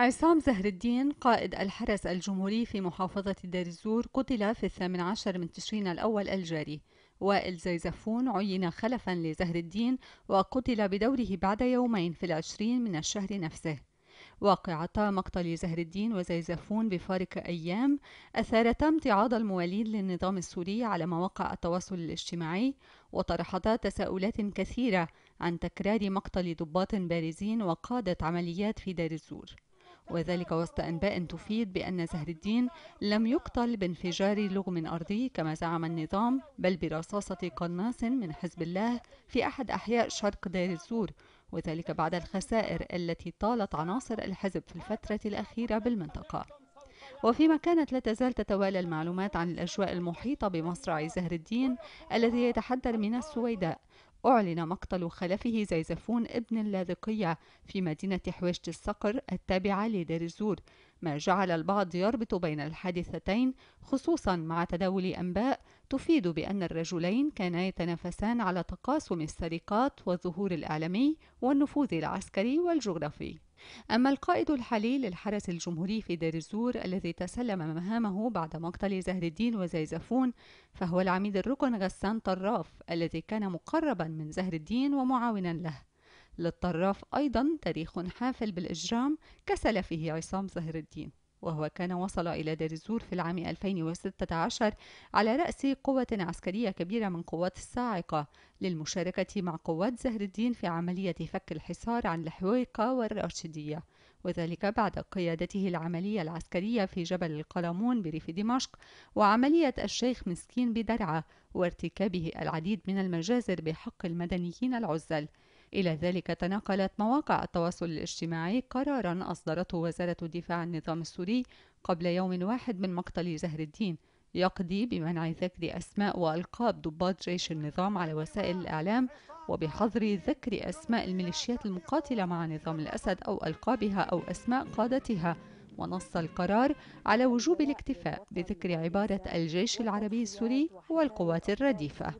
عصام زهر الدين قائد الحرس الجمهوري في محافظة دير الزور قتل في الثامن عشر من تشرين الأول الجاري وائل زيزفون عين خلفا لزهر الدين وقتل بدوره بعد يومين في العشرين من الشهر نفسه واقعتا مقتل زهر الدين وزيزفون بفارق أيام أثارتا امتعاض الموالين للنظام السوري على مواقع التواصل الاجتماعي وطرحتا تساؤلات كثيرة عن تكرار مقتل ضباط بارزين وقادة عمليات في دار الزور وذلك وسط أنباء تفيد بأن زهر الدين لم يقتل بانفجار لغم أرضي كما زعم النظام بل برصاصة قناص من حزب الله في أحد أحياء شرق دير الزور وذلك بعد الخسائر التي طالت عناصر الحزب في الفترة الأخيرة بالمنطقة وفيما كانت لا تزال تتوالى المعلومات عن الأجواء المحيطة بمصرع زهر الدين الذي يتحدر من السويداء أعلن مقتل خلفه زيزفون ابن اللاذقية في مدينة حويشة الصقر التابعة لدير الزور ما جعل البعض يربط بين الحادثتين خصوصا مع تداول أنباء تفيد بأن الرجلين كانا يتنافسان على تقاسم السرقات والظهور الإعلامي والنفوذ العسكري والجغرافي أما القائد الحالي للحرس الجمهوري في دير الزور الذي تسلم مهامه بعد مقتل زهر الدين وزيزفون فهو العميد الركن غسان طراف الذي كان مقربا من زهر الدين ومعاونا له للطراف أيضا تاريخ حافل بالإجرام كسلفه عصام زهر الدين وهو كان وصل إلى دير الزور في العام 2016 على رأس قوة عسكرية كبيرة من قوات الصاعقة للمشاركة مع قوات زهر الدين في عملية فك الحصار عن الحويقة والراشدية وذلك بعد قيادته العملية العسكرية في جبل القلمون بريف دمشق وعملية الشيخ مسكين بدرعة وارتكابه العديد من المجازر بحق المدنيين العزل إلى ذلك تناقلت مواقع التواصل الاجتماعي قرارا أصدرته وزارة الدفاع النظام السوري قبل يوم واحد من مقتل زهر الدين يقضي بمنع ذكر أسماء وألقاب ضباط جيش النظام على وسائل الإعلام وبحظر ذكر أسماء الميليشيات المقاتلة مع نظام الأسد أو ألقابها أو أسماء قادتها ونص القرار على وجوب الاكتفاء بذكر عبارة الجيش العربي السوري والقوات الرديفة